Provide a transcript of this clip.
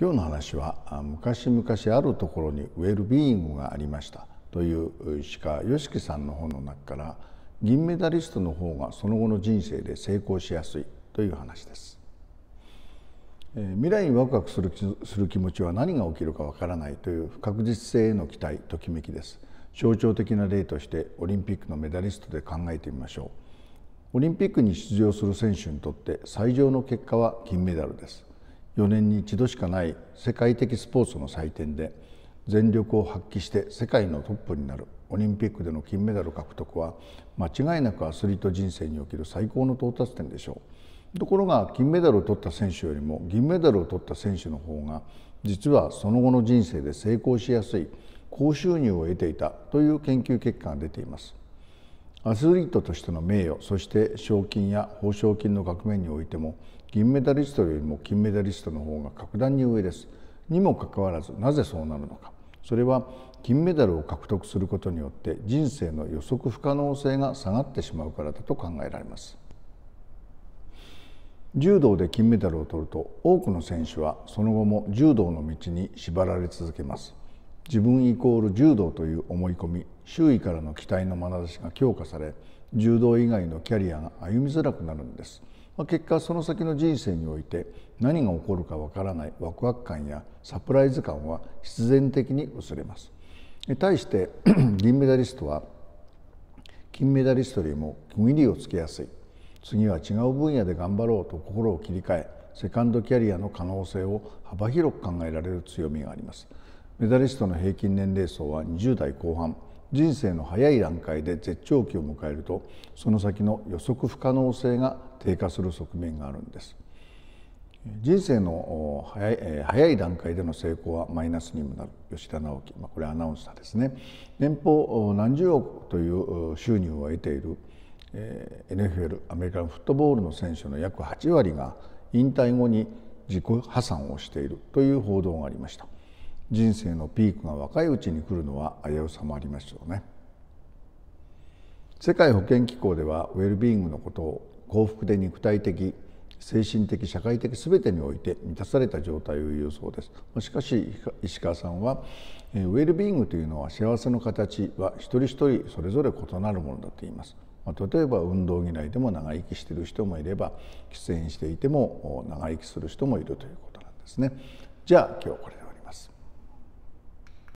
今日の話は昔々あるところにウェルビーイングがありましたという石川良樹さんの本の中から銀メダリストの方がその後の人生で成功しやすいという話です。え未来にワクワクするする気持ちは何が起きるかわからないという不確実性への期待ときめきです象徴的な例としてオリンピックのメダリストで考えてみましょうオリンピックに出場する選手にとって最上の結果は金メダルです4年に一度しかない世界的スポーツの祭典で全力を発揮して世界のトップになるオリンピックでの金メダル獲得は間違いなくアスリート人生における最高の到達点でしょうところが金メダルを取った選手よりも銀メダルを取った選手の方が実はその後の人生で成功しやすい高収入を得ていたという研究結果が出ていますアスリートとしての名誉そして賞金や報奨金の額面においても銀メダリストよりも金メダリストの方が格段に上ですにもかかわらずなぜそうなるのかそれは金メダルを獲得することによって人生の予測不可能性が下がってしまうからだと考えられます柔道で金メダルを取ると多くの選手はその後も柔道の道に縛られ続けます自分イコール柔道という思い込み周囲からの期待の眼差しが強化され柔道以外のキャリアが歩みづらくなるんです、まあ、結果その先の人生において何が起こるかわからないワクワク感やサプライズ感は必然的に薄れます対して 銀メダリストは金メダリストよりも区切りをつけやすい次は違う分野で頑張ろうと心を切り替えセカンドキャリアの可能性を幅広く考えられる強みがありますメダリストの平均年齢層は20代後半人生の早い段階で絶頂期を迎えるとその先の予測不可能性が低下する側面があるんです人生の早い早い段階での成功はマイナスにもなる吉田直樹、まこれはアナウンサーですね年俸何十億という収入を得ている NFL アメリカンフットボールの選手の約8割が引退後に自己破産をしているという報道がありました。人生のピークが若いうちに来るのは危うさもありますよね世界保健機構ではウェルビーイングのことを幸福で肉体的精神的社会的全てにおいて満たされた状態を言うそうですしかし石川さんはウェルビーイングというのは幸せの形は一人一人それぞれ異なるものだと言います例えば運動嫌いでも長生きしている人もいれば喫煙していても長生きする人もいるということなんですねじゃあ今日これ